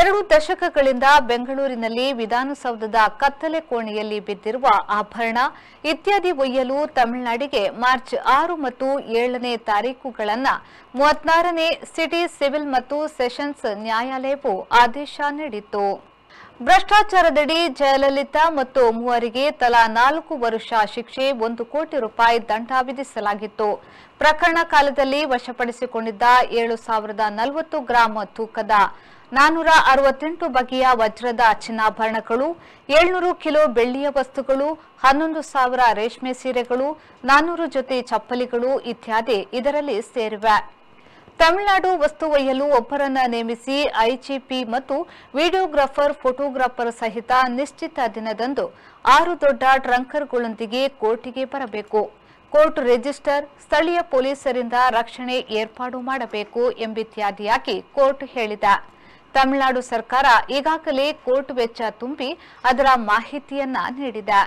ಎರಡು ದಶಕಗಳಿಂದ ಬೆಂಗಳೂರಿನಲ್ಲಿ ವಿಧಾನಸೌಧದ ಕತ್ತಲೆ ಕೋಣೆಯಲ್ಲಿ ಬಿದ್ದಿರುವ ಆಭರಣ ಇತ್ಯಾದಿ ಒಯ್ಯಲು ತಮಿಳುನಾಡಿಗೆ ಮಾರ್ಚ್ ಆರು ಮತ್ತು ಏಳನೇ ತಾರೀಕುಗಳನ್ನು ಮೂವತ್ನಾರನೇ ಸಿಟಿ ಸಿವಿಲ್ ಮತ್ತು ಸೆಷನ್ಸ್ ನ್ಯಾಯಾಲಯವು ಆದೇಶ ನೀಡಿತ್ತು ಭ್ರಷ್ಟಾಚಾರದಡಿ ಜಯಲಲಿತಾ ಮತ್ತು ಮೂವರಿಗೆ ತಲಾ ನಾಲ್ಕು ವರುಷ ಶಿಕ್ಷೆ ಒಂದು ಕೋಟಿ ರೂಪಾಯಿ ದಂಡ ವಿಧಿಸಲಾಗಿತ್ತು ಪ್ರಕರಣ ಕಾಲದಲ್ಲಿ ವಶಪಡಿಸಿಕೊಂಡಿದ್ದ ಏಳು ಸಾವಿರದ ನಲವತ್ತು ಗ್ರಾಂ ತೂಕದ ನಾನೂರ ಅರವತ್ತೆಂಟು ಬಗೆಯ ವಜ್ರದ ಚಿನ್ನಾಭರಣಗಳು ಏಳ್ನೂರು ಕಿಲೋ ಬೆಳ್ಳಿಯ ವಸ್ತುಗಳು ಹನ್ನೊಂದು ಸಾವಿರ ರೇಷ್ಮೆ ಸೀರೆಗಳು ನಾನೂರು ಜೊತೆ ಚಪ್ಪಲಿಗಳು ಇತ್ಯಾದಿ ಇದರಲ್ಲಿ ಸೇರಿವೆ ತಮಿಳುನಾಡು ವಸ್ತು ಒಯ್ಯಲು ಒಬ್ಬರನ್ನ ನೇಮಿಸಿ ಐಜಿಪಿ ಮತ್ತು ವಿಡಿಯೋಗ್ರಾಫರ್ ಫೋಟೋಗ್ರಾಫರ್ ಸಹಿತ ನಿಶ್ಚಿತ ದಿನದಂದು ಆರು ದೊಡ್ಡ ಟ್ರಂಕರ್ಗಳೊಂದಿಗೆ ಕೋರ್ಟಿಗೆ ಬರಬೇಕು ಕೋರ್ಟ್ ರಿಜಿಸ್ಟರ್ ಸ್ಥಳೀಯ ಪೊಲೀಸರಿಂದ ರಕ್ಷಣೆ ಏರ್ಪಾಡು ಮಾಡಬೇಕು ಎಂಬಿತ್ಯಾದಿಯಾಗಿ ಕೋರ್ಟ್ ಹೇಳಿದ ತಮಿಳುನಾಡು ಸರ್ಕಾರ ಈಗಾಗಲೇ ಕೋರ್ಟ್ ವೆಚ್ಚ ತುಂಬಿ ಅದರ ಮಾಹಿತಿಯನ್ನ ನೀಡಿದೆ